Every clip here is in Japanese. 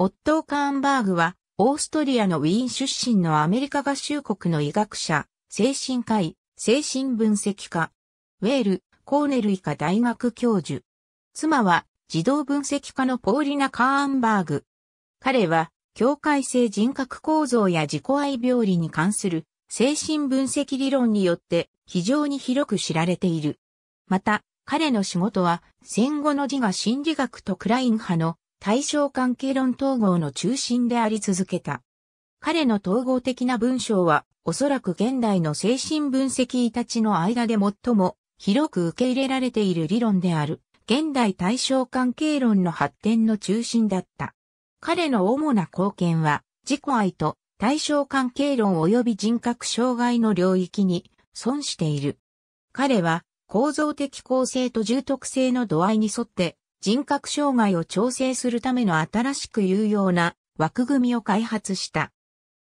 オットー・カーンバーグは、オーストリアのウィーン出身のアメリカ合衆国の医学者、精神科医、精神分析科、ウェール、コーネル医科大学教授。妻は、児童分析科のポーリナ・カーンバーグ。彼は、境界性人格構造や自己愛病理に関する精神分析理論によって非常に広く知られている。また、彼の仕事は戦後の自我心理学とクライン派の対象関係論統合の中心であり続けた。彼の統合的な文章は、おそらく現代の精神分析医たちの間で最も広く受け入れられている理論である、現代対象関係論の発展の中心だった。彼の主な貢献は、自己愛と対象関係論及び人格障害の領域に損している。彼は構造的構成と重篤性の度合いに沿って人格障害を調整するための新しく有用な枠組みを開発した。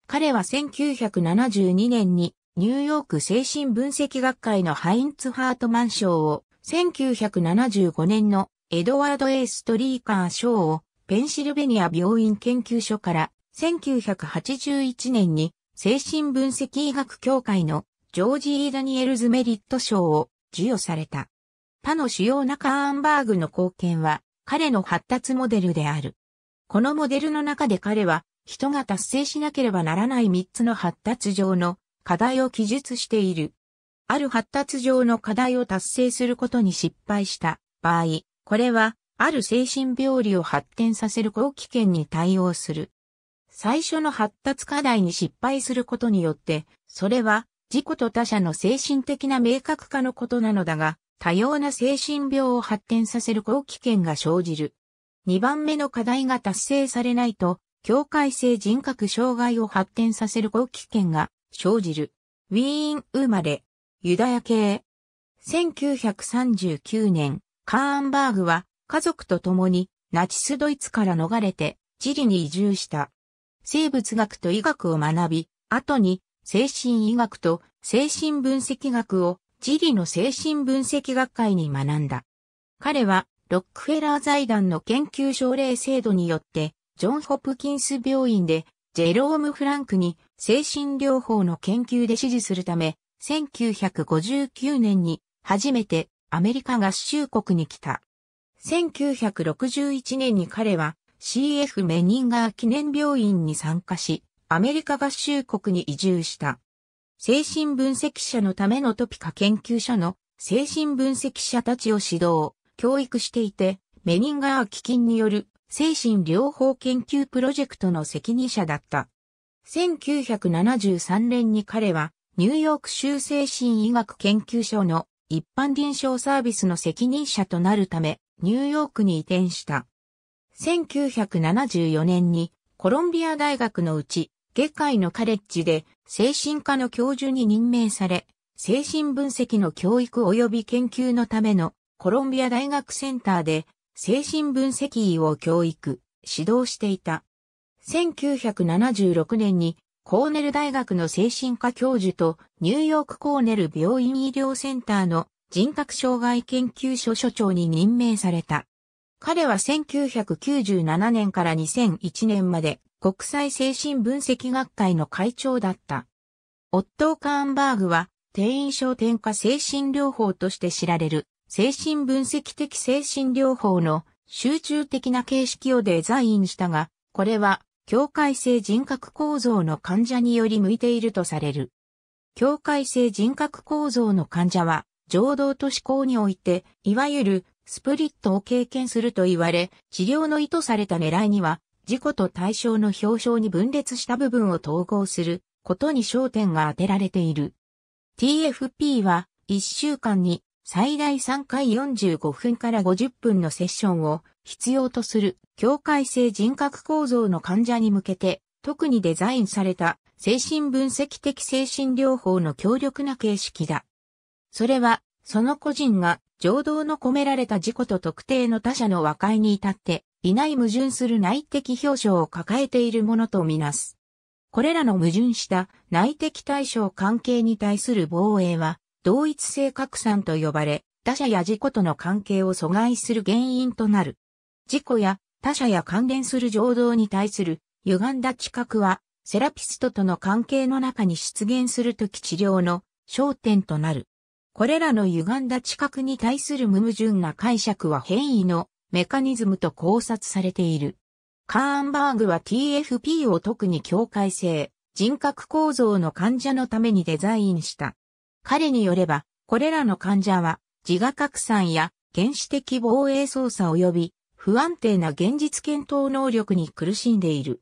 彼は1972年にニューヨーク精神分析学会のハインツ・ハートマン賞を、1975年のエドワード・エーストリーカー賞をペンシルベニア病院研究所から1981年に精神分析医学協会のジョージ・イー・ダニエルズ・メリット賞を授与された。他の主要なカーンバーグの貢献は彼の発達モデルである。このモデルの中で彼は人が達成しなければならない3つの発達上の課題を記述している。ある発達上の課題を達成することに失敗した場合、これはある精神病理を発展させる好危険に対応する。最初の発達課題に失敗することによって、それは自己と他者の精神的な明確化のことなのだが、多様な精神病を発展させる好奇権が生じる。2番目の課題が達成されないと、境界性人格障害を発展させる好奇権が生じる。ウィーン生まれ、ユダヤ系。1939年、カーンバーグは家族と共にナチスドイツから逃れて地リに移住した。生物学と医学を学び、後に精神医学と精神分析学をジリの精神分析学会に学んだ。彼は、ロックフェラー財団の研究奨励制度によって、ジョン・ホプキンス病院で、ジェローム・フランクに精神療法の研究で支持するため、1959年に初めてアメリカ合衆国に来た。1961年に彼は CF メニンガー記念病院に参加し、アメリカ合衆国に移住した。精神分析者のためのトピカ研究所の精神分析者たちを指導、教育していて、メニンガー基金による精神療法研究プロジェクトの責任者だった。1973年に彼はニューヨーク州精神医学研究所の一般臨床サービスの責任者となるためニューヨークに移転した。1974年にコロンビア大学のうち外科医のカレッジで精神科の教授に任命され、精神分析の教育及び研究のためのコロンビア大学センターで精神分析医を教育、指導していた。1976年にコーネル大学の精神科教授とニューヨークコーネル病院医療センターの人格障害研究所所長に任命された。彼は1997年から2001年まで国際精神分析学会の会長だった。オットー・カーンバーグは、定員症転化精神療法として知られる、精神分析的精神療法の集中的な形式をデザインしたが、これは、境界性人格構造の患者により向いているとされる。境界性人格構造の患者は、情動と思考において、いわゆるスプリットを経験すると言われ、治療の意図された狙いには、事故と対象の表彰に分裂した部分を統合することに焦点が当てられている。TFP は1週間に最大3回45分から50分のセッションを必要とする境界性人格構造の患者に向けて特にデザインされた精神分析的精神療法の強力な形式だ。それはその個人が情動の込められた事故と特定の他者の和解に至っていない矛盾する内的表象を抱えているものとみなす。これらの矛盾した内的対象関係に対する防衛は、同一性拡散と呼ばれ、他者や自己との関係を阻害する原因となる。自己や他者や関連する情動に対する歪んだ知覚は、セラピストとの関係の中に出現するとき治療の焦点となる。これらの歪んだ知覚に対する無矛盾な解釈は変異のメカニズムと考察されている。カーンバーグは TFP を特に境界性、人格構造の患者のためにデザインした。彼によれば、これらの患者は、自我拡散や原始的防衛操作及び不安定な現実検討能力に苦しんでいる。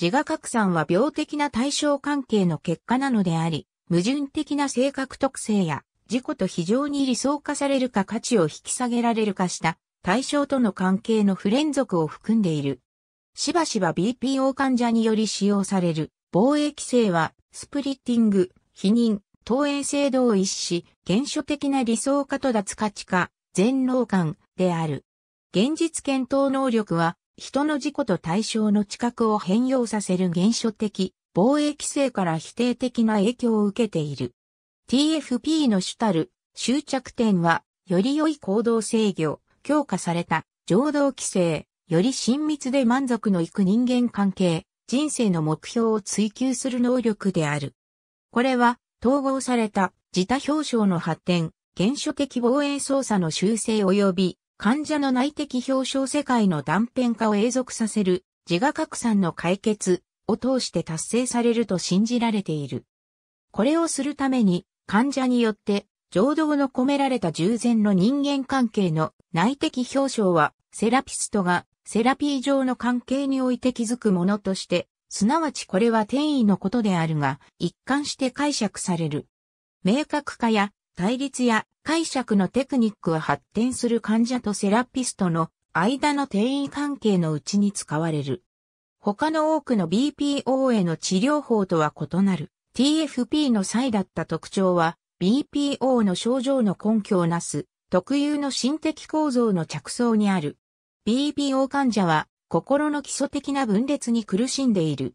自我拡散は病的な対象関係の結果なのであり、矛盾的な性格特性や自己と非常に理想化されるか価値を引き下げられるかした対象との関係の不連続を含んでいる。しばしば BPO 患者により使用される防衛規制は、スプリッティング、否認、投影制度を一し、原初的な理想化と脱価値化、全能感である。現実検討能力は、人の自己と対象の知覚を変容させる原初的、防衛規制から否定的な影響を受けている。TFP の主たる、終着点は、より良い行動制御、強化された、情動規制、より親密で満足のいく人間関係、人生の目標を追求する能力である。これは、統合された、自他表彰の発展、原初的防衛操作の修正及び、患者の内的表彰世界の断片化を永続させる、自我拡散の解決を通して達成されると信じられている。これをするために、患者によって情動の込められた従前の人間関係の内的表彰は、セラピストがセラピー上の関係において気づくものとして、すなわちこれは転移のことであるが、一貫して解釈される。明確化や対立や解釈のテクニックは発展する患者とセラピストの間の転移関係のうちに使われる。他の多くの BPO への治療法とは異なる TFP の際だった特徴は BPO の症状の根拠をなす特有の心的構造の着想にある。BPO 患者は心の基礎的な分裂に苦しんでいる。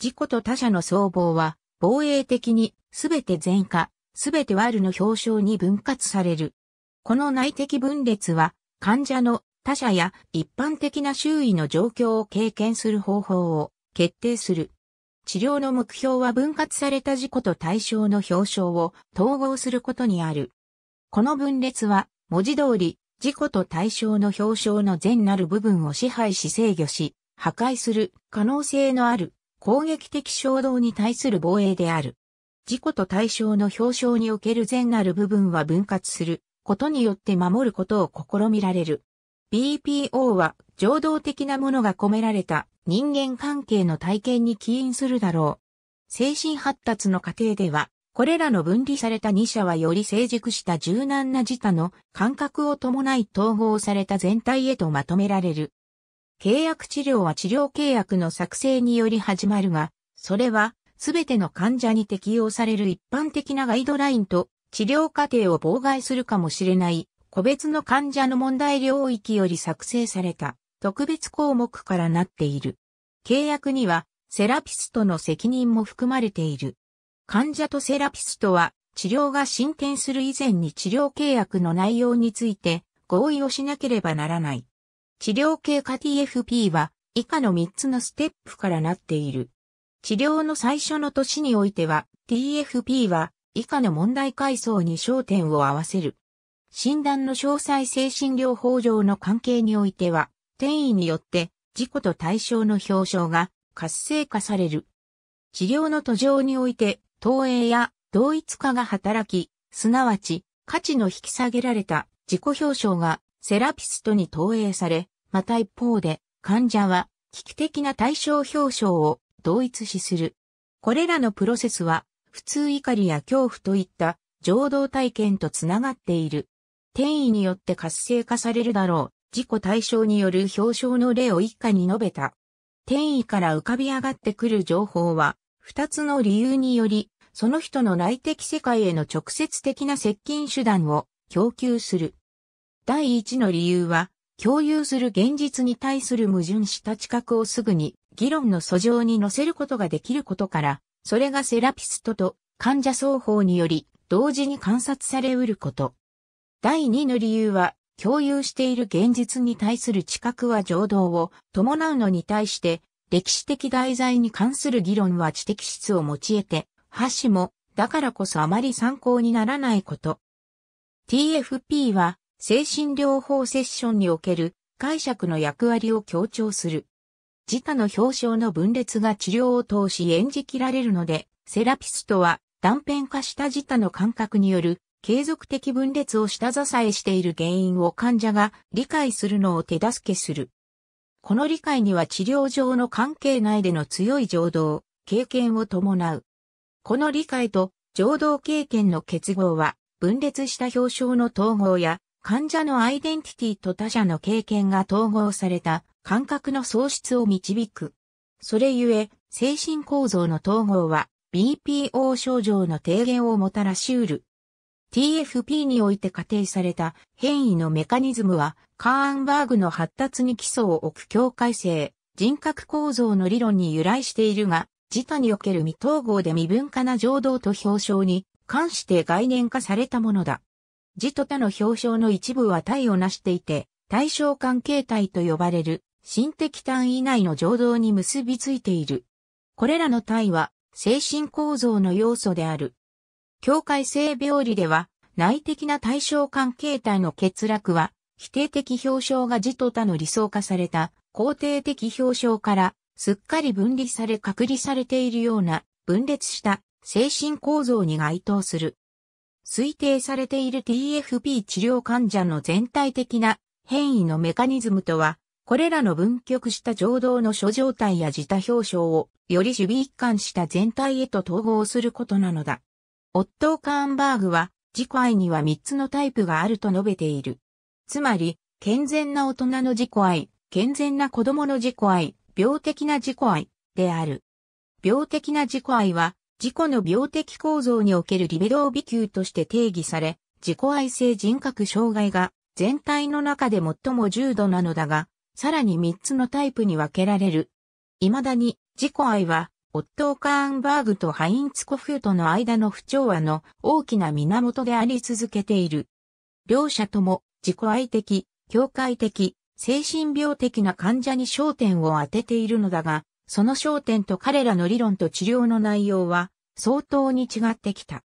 自己と他者の相貌は防衛的にすべて善化、すべて悪の表彰に分割される。この内的分裂は患者の他者や一般的な周囲の状況を経験する方法を決定する。治療の目標は分割された事故と対象の表彰を統合することにある。この分裂は、文字通り、事故と対象の表彰の善なる部分を支配し制御し、破壊する可能性のある攻撃的衝動に対する防衛である。事故と対象の表彰における善なる部分は分割することによって守ることを試みられる。BPO は、情動的なものが込められた人間関係の体験に起因するだろう。精神発達の過程では、これらの分離された2者はより成熟した柔軟な自他の感覚を伴い統合された全体へとまとめられる。契約治療は治療契約の作成により始まるが、それは全ての患者に適用される一般的なガイドラインと治療過程を妨害するかもしれない個別の患者の問題領域より作成された特別項目からなっている。契約にはセラピストの責任も含まれている。患者とセラピストは治療が進展する以前に治療契約の内容について合意をしなければならない。治療経過 TFP は以下の3つのステップからなっている。治療の最初の年においては TFP は以下の問題階層に焦点を合わせる。診断の詳細精神療法上の関係においては転移によって事故と対象の表彰が活性化される。治療の途上において、投影や同一化が働き、すなわち価値の引き下げられた自己表彰がセラピストに投影され、また一方で患者は危機的な対象表彰を同一視する。これらのプロセスは普通怒りや恐怖といった情動体験とつながっている。転移によって活性化されるだろう自己対象による表彰の例を一家に述べた。転移から浮かび上がってくる情報は、二つの理由により、その人の内的世界への直接的な接近手段を供給する。第一の理由は、共有する現実に対する矛盾した知覚をすぐに議論の訴状に乗せることができることから、それがセラピストと患者双方により同時に観察されうること。第二の理由は共有している現実に対する知覚は情動を伴うのに対して、歴史的題材に関する議論は知的質を持ち得て、箸も、だからこそあまり参考にならないこと。TFP は、精神療法セッションにおける解釈の役割を強調する。自他の表彰の分裂が治療を通し演じきられるので、セラピストは断片化した自他の感覚による継続的分裂を下支えしている原因を患者が理解するのを手助けする。この理解には治療上の関係内での強い情動、経験を伴う。この理解と情動経験の結合は、分裂した表彰の統合や、患者のアイデンティティと他者の経験が統合された感覚の喪失を導く。それゆえ、精神構造の統合は BPO 症状の低減をもたらしうる TFP において仮定された変異のメカニズムは、カーンバーグの発達に基礎を置く境界性、人格構造の理論に由来しているが、自他における未統合で未分化な情動と表彰に関して概念化されたものだ。自と他の表彰の一部は体を成していて、対象関係体と呼ばれる、心的単位内の情動に結びついている。これらの体は、精神構造の要素である。境界性病理では、内的な対象関係体の欠落は、否定的表象が自と他の理想化された、肯定的表象から、すっかり分離され隔離されているような、分裂した精神構造に該当する。推定されている TFP 治療患者の全体的な変異のメカニズムとは、これらの分局した情動の諸状態や自他表象をより守備一貫した全体へと統合することなのだ。オットー・カーンバーグは、自己愛には3つのタイプがあると述べている。つまり、健全な大人の自己愛、健全な子供の自己愛、病的な自己愛である。病的な自己愛は、自己の病的構造におけるリベロー微球として定義され、自己愛性人格障害が全体の中で最も重度なのだが、さらに3つのタイプに分けられる。未だに自己愛はオットー・カーンバーグとハインツ・コフートの間の不調和の大きな源であり続けている。両者とも自己愛的、境界的、精神病的な患者に焦点を当てているのだが、その焦点と彼らの理論と治療の内容は相当に違ってきた。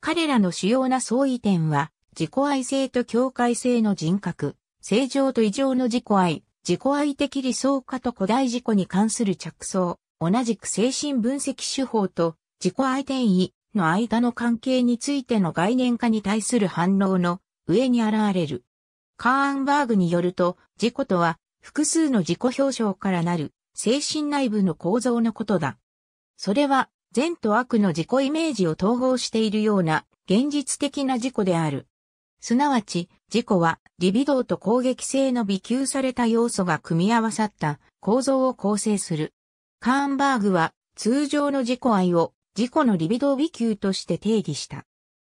彼らの主要な相違点は、自己愛性と境界性の人格、正常と異常の自己愛、自己愛的理想化と古代自己に関する着想、同じく精神分析手法と自己相転移の間の関係についての概念化に対する反応の上に現れる。カーンバーグによると、自己とは複数の自己表彰からなる精神内部の構造のことだ。それは善と悪の自己イメージを統合しているような現実的な自己である。すなわち、自己はリビドーと攻撃性の微給された要素が組み合わさった構造を構成する。カーンバーグは通常の自己愛を自己のリビドー美球として定義した。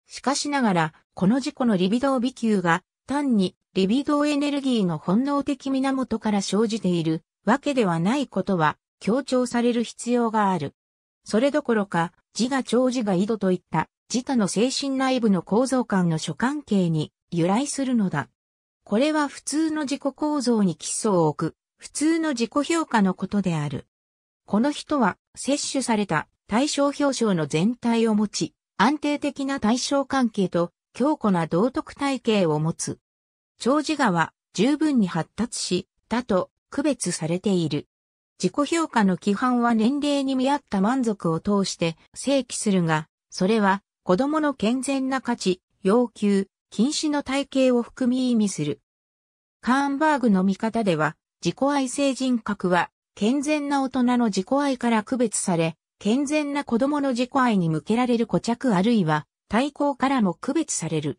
しかしながら、この自己のリビドー美球が単にリビドーエネルギーの本能的源から生じているわけではないことは強調される必要がある。それどころか、自我長自我井戸といった自他の精神内部の構造間の諸関係に由来するのだ。これは普通の自己構造に基礎を置く、普通の自己評価のことである。この人は摂取された対象表彰の全体を持ち、安定的な対象関係と強固な道徳体系を持つ。長寿川、十分に発達し、だと区別されている。自己評価の規範は年齢に見合った満足を通して正規するが、それは子供の健全な価値、要求、禁止の体系を含み意味する。カーンバーグの見方では、自己愛性人格は健全な大人の自己愛から区別され、健全な子供の自己愛に向けられる固着あるいは対抗からも区別される。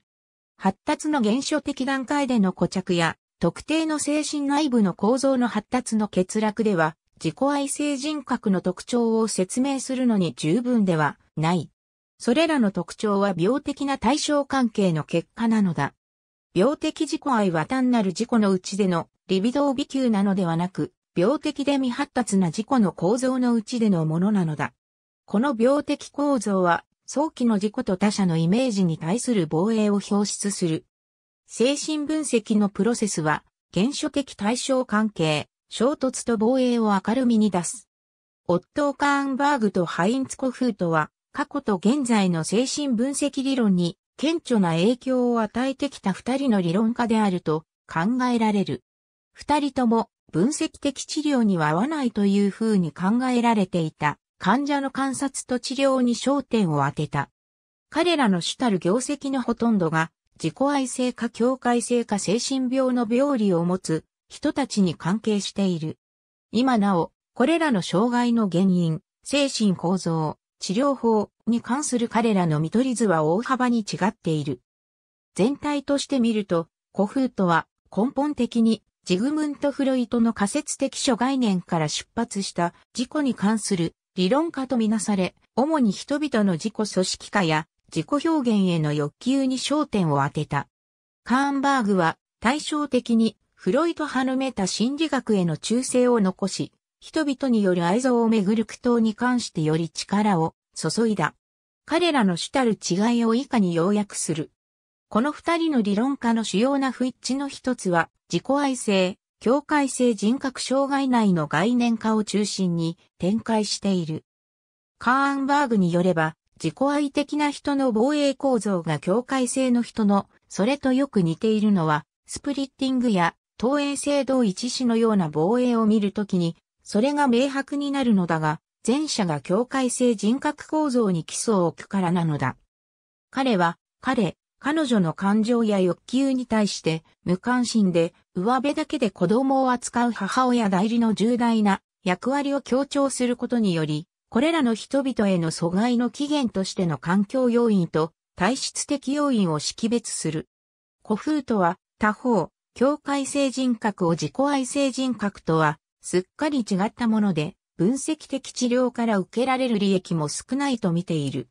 発達の現象的段階での固着や特定の精神内部の構造の発達の欠落では自己愛性人格の特徴を説明するのに十分ではない。それらの特徴は病的な対象関係の結果なのだ。病的自己愛は単なる自己のうちでのリビドーュウなのではなく、病的で未発達な事故の構造のうちでのものなのだ。この病的構造は、早期の事故と他者のイメージに対する防衛を表出する。精神分析のプロセスは、原初的対象関係、衝突と防衛を明るみに出す。オットー・カーンバーグとハインツコフートは、過去と現在の精神分析理論に顕著な影響を与えてきた二人の理論家であると考えられる。二人とも分析的治療には合わないというふうに考えられていた患者の観察と治療に焦点を当てた。彼らの主たる業績のほとんどが自己愛性か境界性か精神病の病理を持つ人たちに関係している。今なお、これらの障害の原因、精神構造、治療法に関する彼らの見取り図は大幅に違っている。全体として見ると、古風とは根本的にジグムント・フロイトの仮説的諸概念から出発した自己に関する理論家とみなされ、主に人々の自己組織化や自己表現への欲求に焦点を当てた。カーンバーグは対照的にフロイト派のメタ心理学への忠誠を残し、人々による愛憎をめぐる苦闘に関してより力を注いだ。彼らの主たる違いを以下に要約する。この二人の理論家の主要な不一致の一つは、自己愛性、境界性人格障害内の概念化を中心に展開している。カーンバーグによれば、自己愛的な人の防衛構造が境界性の人の、それとよく似ているのは、スプリッティングや投影制度一種のような防衛を見るときに、それが明白になるのだが、前者が境界性人格構造に基礎を置くからなのだ。彼は、彼、彼女の感情や欲求に対して無関心で上辺だけで子供を扱う母親代理の重大な役割を強調することにより、これらの人々への阻害の起源としての環境要因と体質的要因を識別する。古風とは他方、境界性人格を自己愛性人格とは、すっかり違ったもので、分析的治療から受けられる利益も少ないと見ている。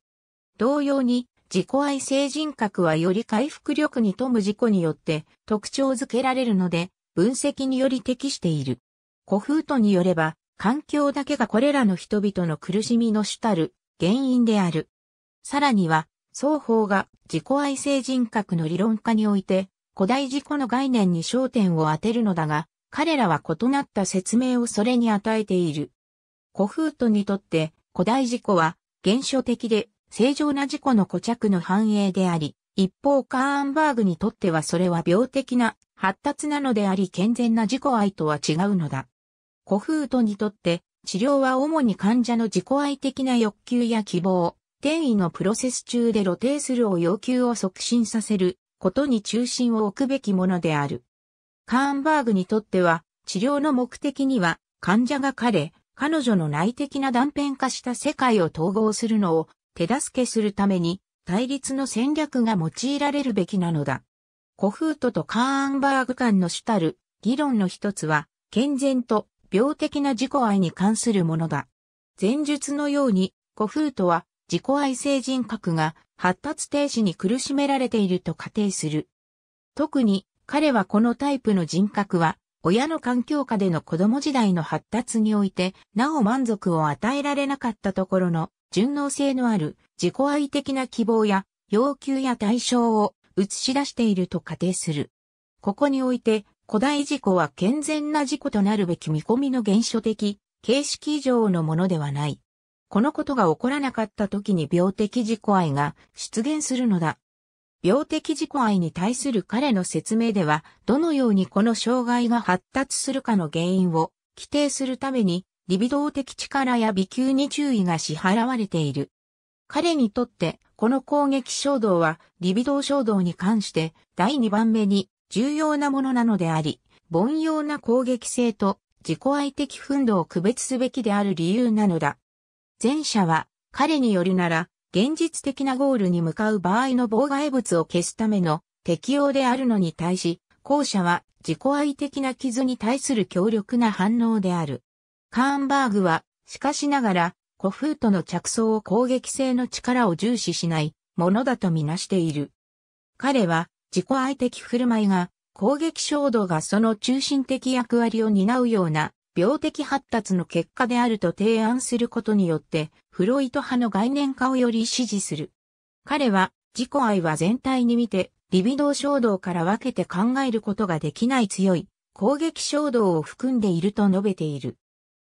同様に、自己愛性人格はより回復力に富む自己によって特徴づけられるので、分析により適している。古風とによれば、環境だけがこれらの人々の苦しみの主たる原因である。さらには、双方が自己愛性人格の理論化において、古代自己の概念に焦点を当てるのだが、彼らは異なった説明をそれに与えている。古風とにとって、古代自己は、原初的で正常な事故の固着の反映であり、一方カーンバーグにとってはそれは病的な発達なのであり健全な自己愛とは違うのだ。コフートにとって治療は主に患者の自己愛的な欲求や希望、転移のプロセス中で露呈するを要求を促進させることに中心を置くべきものである。カーンバーグにとっては治療の目的には患者が彼、彼女の内的な断片化した世界を統合するのを手助けするために対立の戦略が用いられるべきなのだ。コフートとカーンバーグ間の主たる議論の一つは、健全と病的な自己愛に関するものだ。前述のように、コフートは自己愛性人格が発達停止に苦しめられていると仮定する。特に彼はこのタイプの人格は、親の環境下での子供時代の発達において、なお満足を与えられなかったところの順応性のある自己愛的な希望や要求や対象を映し出していると仮定する。ここにおいて、古代事故は健全な事故となるべき見込みの原初的、形式以上のものではない。このことが起こらなかった時に病的自己愛が出現するのだ。病的自己愛に対する彼の説明では、どのようにこの障害が発達するかの原因を規定するために、リビドー的力や微球に注意が支払われている。彼にとって、この攻撃衝動は、リビドー衝動に関して、第2番目に重要なものなのであり、凡庸な攻撃性と自己愛的奮闘を区別すべきである理由なのだ。前者は、彼によるなら、現実的なゴールに向かう場合の妨害物を消すための適用であるのに対し、後者は自己愛的な傷に対する強力な反応である。カーンバーグは、しかしながら、古風との着想を攻撃性の力を重視しないものだとみなしている。彼は、自己愛的振る舞いが、攻撃衝動がその中心的役割を担うような、病的発達の結果であると提案することによって、フロイト派の概念化をより支持する。彼は、自己愛は全体に見て、リビドー衝動から分けて考えることができない強い、攻撃衝動を含んでいると述べている。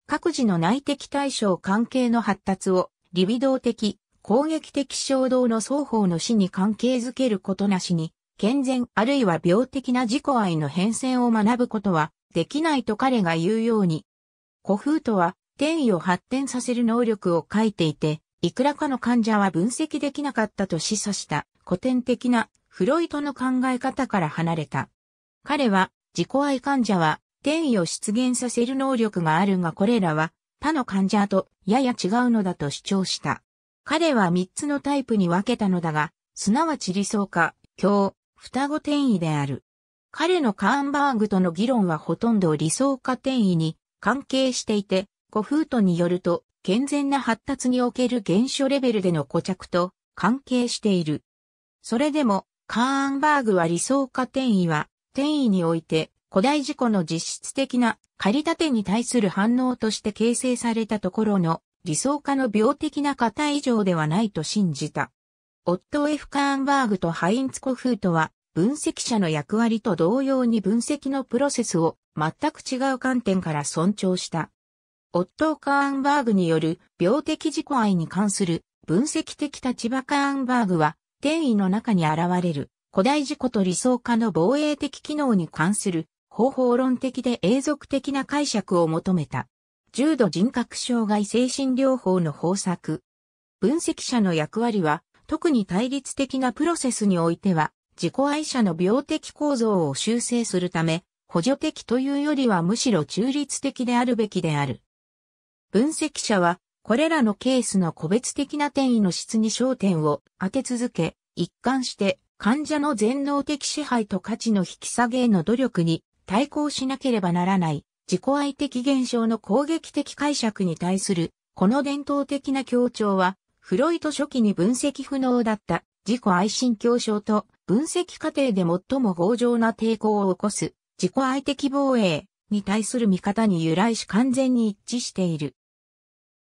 各自の内的対象関係の発達を、リビドー的、攻撃的衝動の双方の死に関係づけることなしに、健全あるいは病的な自己愛の変遷を学ぶことは、できないと彼が言うように。古風とは、転移を発展させる能力を書いていて、いくらかの患者は分析できなかったと示唆した古典的なフロイトの考え方から離れた。彼は自己愛患者は転移を出現させる能力があるがこれらは他の患者とやや違うのだと主張した。彼は3つのタイプに分けたのだが、すなわち理想化、強、双子転移である。彼のカーンバーグとの議論はほとんど理想化転移に関係していて、古フートによると、健全な発達における現象レベルでの固着と関係している。それでも、カーンバーグは理想化転移は、転移において古代事故の実質的な借り立てに対する反応として形成されたところの理想化の病的な型以上ではないと信じた。オットー F カーンバーグとハインツコフートは分析者の役割と同様に分析のプロセスを全く違う観点から尊重した。オットー・カーンバーグによる病的自己愛に関する分析的立場カーンバーグは転移の中に現れる古代事故と理想化の防衛的機能に関する方法論的で永続的な解釈を求めた。重度人格障害精神療法の方策。分析者の役割は、特に対立的なプロセスにおいては、自己愛者の病的構造を修正するため、補助的というよりはむしろ中立的であるべきである。分析者は、これらのケースの個別的な転移の質に焦点を当て続け、一貫して患者の全能的支配と価値の引き下げへの努力に対抗しなければならない自己愛的現象の攻撃的解釈に対する、この伝統的な協調は、フロイト初期に分析不能だった自己愛心協調と分析過程で最も強情な抵抗を起こす自己愛的防衛に対する見方に由来し完全に一致している。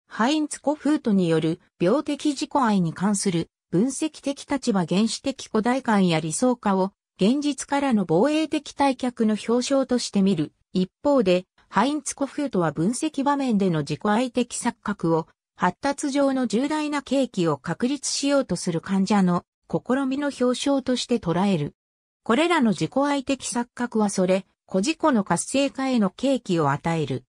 ハインツ・コフートによる病的自己愛に関する分析的立場原始的古代感や理想化を現実からの防衛的退却の表彰として見る。一方で、ハインツコフートは分析場面での自己愛的錯覚を、発達上の重大な契機を確立しようとする患者の試みの表彰として捉える。これらの自己愛的錯覚はそれ、個自己の活性化への契機を与える。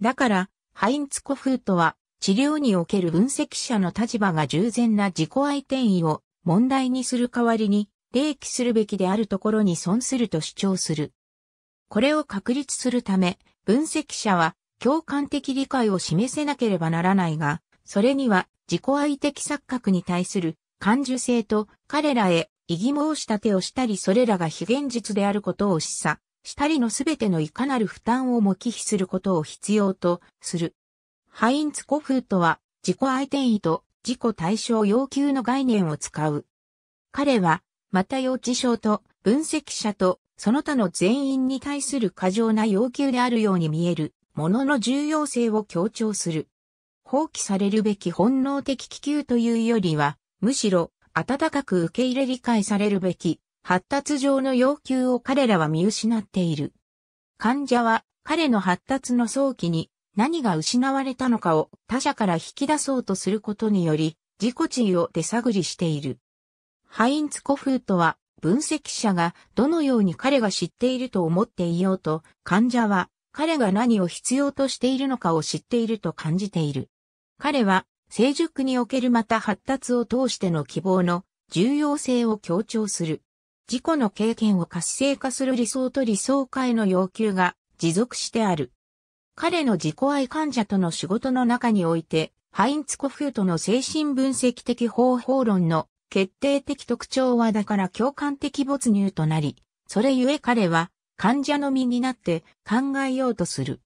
だから、ハインツコフートは、治療における分析者の立場が従前な自己愛転移を問題にする代わりに、礼記するべきであるところに損すると主張する。これを確立するため、分析者は共感的理解を示せなければならないが、それには自己愛的錯覚に対する感受性と彼らへ異議申し立てをしたりそれらが非現実であることを示唆したりのすべてのいかなる負担をも忌避することを必要とする。ハインツ古風とは自己愛転移と自己対象要求の概念を使う。彼はまた幼稚症と分析者とその他の全員に対する過剰な要求であるように見えるものの重要性を強調する。放棄されるべき本能的気球というよりは、むしろ温かく受け入れ理解されるべき発達上の要求を彼らは見失っている。患者は彼の発達の早期に何が失われたのかを他者から引き出そうとすることにより自己地位を手探りしている。ハインツ・コフートは、分析者がどのように彼が知っていると思っていようと、患者は彼が何を必要としているのかを知っていると感じている。彼は成熟におけるまた発達を通しての希望の重要性を強調する。自己の経験を活性化する理想と理想化への要求が持続してある。彼の自己愛患者との仕事の中において、ハインツコフートの精神分析的方法論の決定的特徴はだから共感的没入となり、それゆえ彼は患者の身になって考えようとする。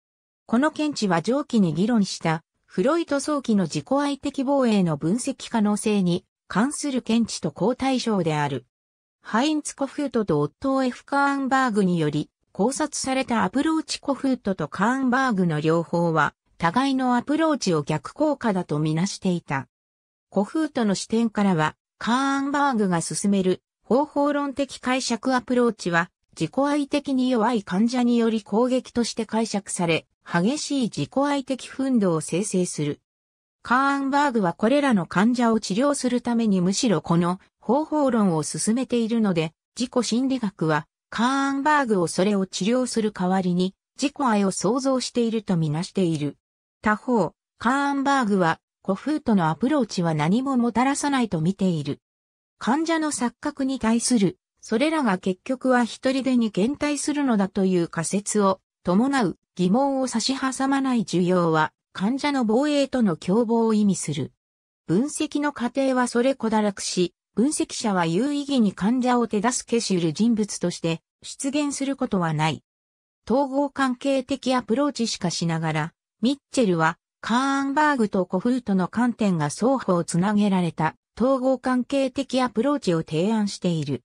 この検知は上記に議論したフロイト早期の自己愛的防衛の分析可能性に関する検知と好対象である。ハインツ・コフートとオットー・ F・ カーンバーグにより考察されたアプローチ・コフートとカーンバーグの両方は互いのアプローチを逆効果だとみなしていた。コフートの視点からはカーンバーグが進める方法論的解釈アプローチは自己愛的に弱い患者により攻撃として解釈され、激しい自己愛的奮闘を生成する。カーンバーグはこれらの患者を治療するためにむしろこの方法論を進めているので、自己心理学はカーンバーグをそれを治療する代わりに自己愛を創造しているとみなしている。他方、カーンバーグは古風とのアプローチは何ももたらさないと見ている。患者の錯覚に対する、それらが結局は一人でに減退するのだという仮説を伴う疑問を差し挟まない需要は患者の防衛との共謀を意味する。分析の過程はそれこだらくし、分析者は有意義に患者を手助けし得る人物として出現することはない。統合関係的アプローチしかしながら、ミッチェルはカーンバーグとコフートの観点が双方つなげられた統合関係的アプローチを提案している。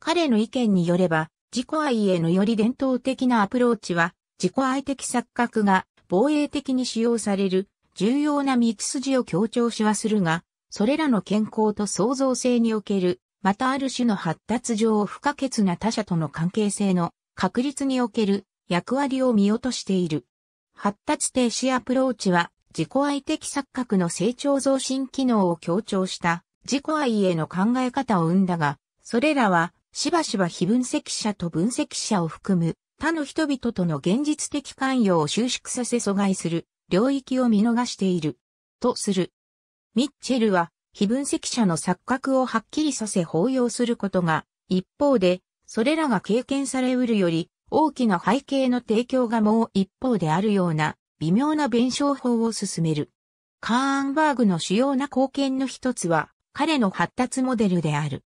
彼の意見によれば、自己愛へのより伝統的なアプローチは、自己愛的錯覚が防衛的に使用される重要な道筋を強調しはするが、それらの健康と創造性における、またある種の発達上不可欠な他者との関係性の確立における役割を見落としている。発達停止アプローチは自己愛的錯覚の成長増進機能を強調した自己愛への考え方を生んだが、それらはしばしば非分析者と分析者を含む他の人々との現実的関与を収縮させ阻害する領域を見逃しているとする。ミッチェルは非分析者の錯覚をはっきりさせ包容することが一方でそれらが経験されうるより大きな背景の提供がもう一方であるような微妙な弁証法を進める。カーンバーグの主要な貢献の一つは彼の発達モデルである。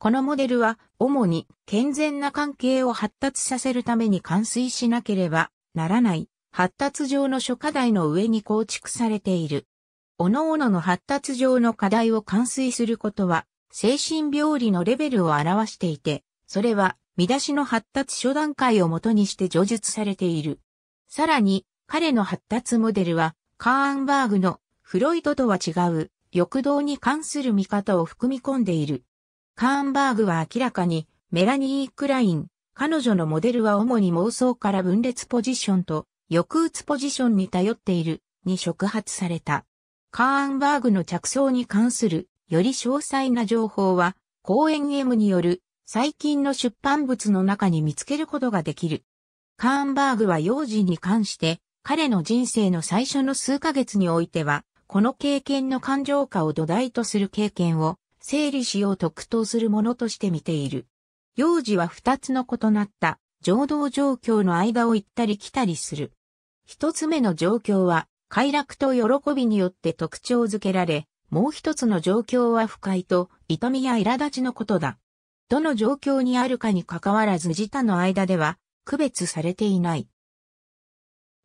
このモデルは主に健全な関係を発達させるために完遂しなければならない発達上の諸課題の上に構築されている。各々の発達上の課題を完遂することは精神病理のレベルを表していて、それは見出しの発達初段階をもとにして叙述されている。さらに、彼の発達モデルは、カーンバーグのフロイトとは違う欲動に関する見方を含み込んでいる。カーンバーグは明らかにメラニー・クライン、彼女のモデルは主に妄想から分裂ポジションと抑うつポジションに頼っているに触発された。カーンバーグの着想に関するより詳細な情報は、公演 M による最近の出版物の中に見つけることができる。カーンバーグは幼児に関して、彼の人生の最初の数ヶ月においては、この経験の感情化を土台とする経験を整理しようと苦闘するものとして見ている。幼児は二つの異なった情動状況の間を行ったり来たりする。一つ目の状況は快楽と喜びによって特徴づけられ、もう一つの状況は不快と痛みや苛立ちのことだ。どの状況にあるかにかかわらず自他の間では区別されていない。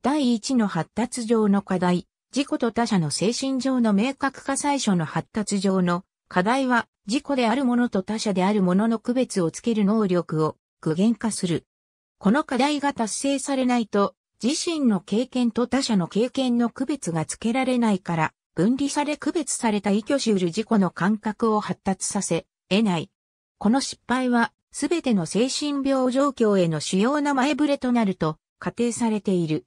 第一の発達上の課題、自己と他者の精神上の明確化最初の発達上の課題は自己であるものと他者であるものの区別をつける能力を具現化する。この課題が達成されないと自身の経験と他者の経験の区別がつけられないから分離され区別された意挙しうる自己の感覚を発達させ得ない。この失敗は、すべての精神病状況への主要な前触れとなると仮定されている。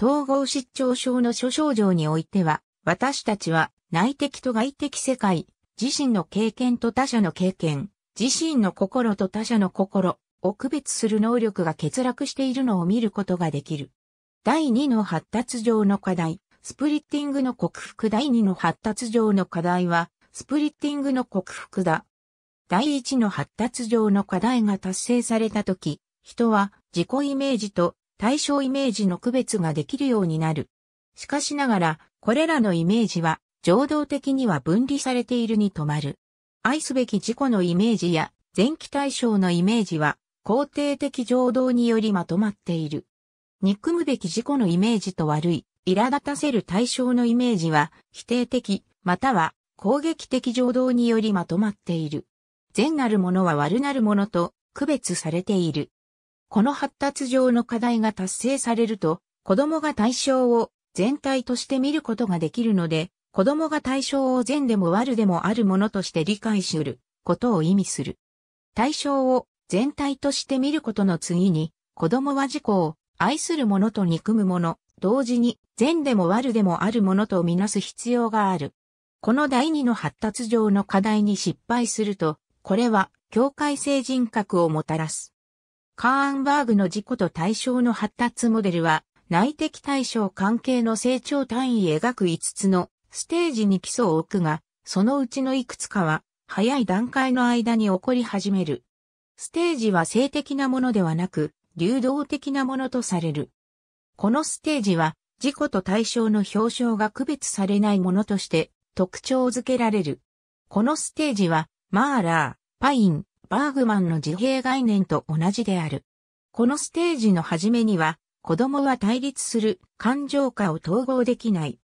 統合失調症の諸症状においては、私たちは内的と外的世界、自身の経験と他者の経験、自身の心と他者の心を区別する能力が欠落しているのを見ることができる。第2の発達上の課題、スプリッティングの克服第2の発達上の課題は、スプリッティングの克服だ。第一の発達上の課題が達成されたとき、人は自己イメージと対象イメージの区別ができるようになる。しかしながら、これらのイメージは、情動的には分離されているに止まる。愛すべき自己のイメージや、前期対象のイメージは、肯定的情動によりまとまっている。憎むべき自己のイメージと悪い、苛立たせる対象のイメージは、否定的、または攻撃的情動によりまとまっている。善なるものは悪なるものと区別されている。この発達上の課題が達成されると、子供が対象を全体として見ることができるので、子供が対象を善でも悪でもあるものとして理解しうることを意味する。対象を全体として見ることの次に、子供は自己を愛する者と憎む者、同時に善でも悪でもあるものとみなす必要がある。この第二の発達上の課題に失敗すると、これは境界性人格をもたらす。カーンバーグの自己と対象の発達モデルは内的対象関係の成長単位描く5つのステージに基礎を置くが、そのうちのいくつかは早い段階の間に起こり始める。ステージは性的なものではなく、流動的なものとされる。このステージは、自己と対象の表彰が区別されないものとして特徴づけられる。このステージは、マーラー、パイン、バーグマンの自閉概念と同じである。このステージの初めには、子供は対立する感情化を統合できない。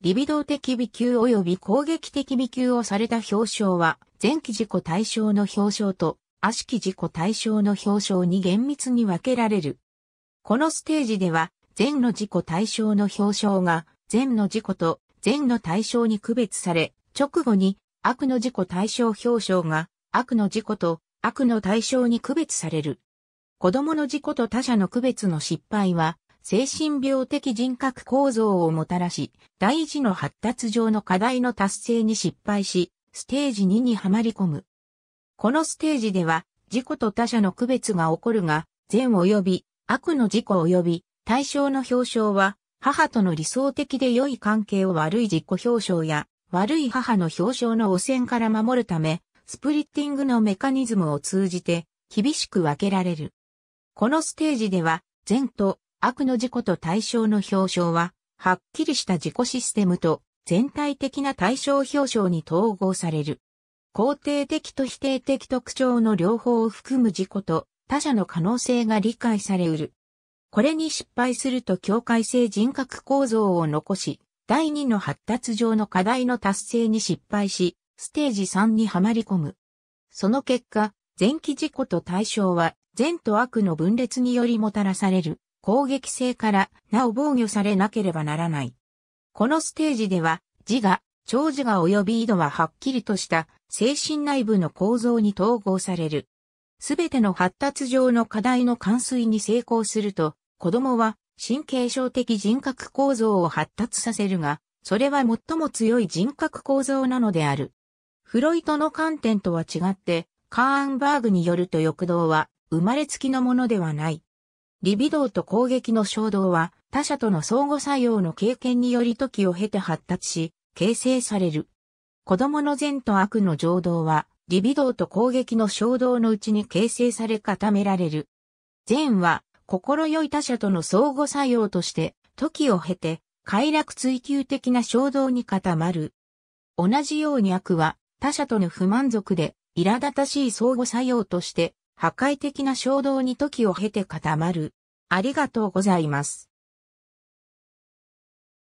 リビドー的微球及び攻撃的微球をされた表彰は、前期自己対象の表彰と、悪しき自己対象の表彰に厳密に分けられる。このステージでは、善の自己対象の表彰が、善の自己と善の対象に区別され、直後に悪の自己対象表彰が、悪の自己と悪の対象に区別される。子供の自己と他者の区別の失敗は、精神病的人格構造をもたらし、第一の発達上の課題の達成に失敗し、ステージ2にはまり込む。このステージでは、自己と他者の区別が起こるが、善及び悪の自己及び対象の表彰は、母との理想的で良い関係を悪い自己表彰や、悪い母の表彰の汚染から守るため、スプリッティングのメカニズムを通じて、厳しく分けられる。このステージでは、善と悪の自己と対象の表彰は、はっきりした自己システムと全体的な対象表彰に統合される。肯定的と否定的特徴の両方を含む自己と他者の可能性が理解されうる。これに失敗すると境界性人格構造を残し、第2の発達上の課題の達成に失敗し、ステージ3にはまり込む。その結果、前期事故と対象は、善と悪の分裂によりもたらされる攻撃性からなお防御されなければならない。このステージでは、自我、長自我及び井戸ははっきりとした精神内部の構造に統合される。すべての発達上の課題の完遂に成功すると、子供は神経症的人格構造を発達させるが、それは最も強い人格構造なのである。フロイトの観点とは違って、カーンバーグによると欲動は生まれつきのものではない。リビドーと攻撃の衝動は他者との相互作用の経験により時を経て発達し、形成される。子供の善と悪の情動は、リビドーと攻撃の衝動のうちに形成され固められる。善は心よい他者との相互作用として、時を経て、快楽追求的な衝動に固まる。同じように悪は、他者との不満足で、苛立たしい相互作用として、破壊的な衝動に時を経て固まる。ありがとうございます。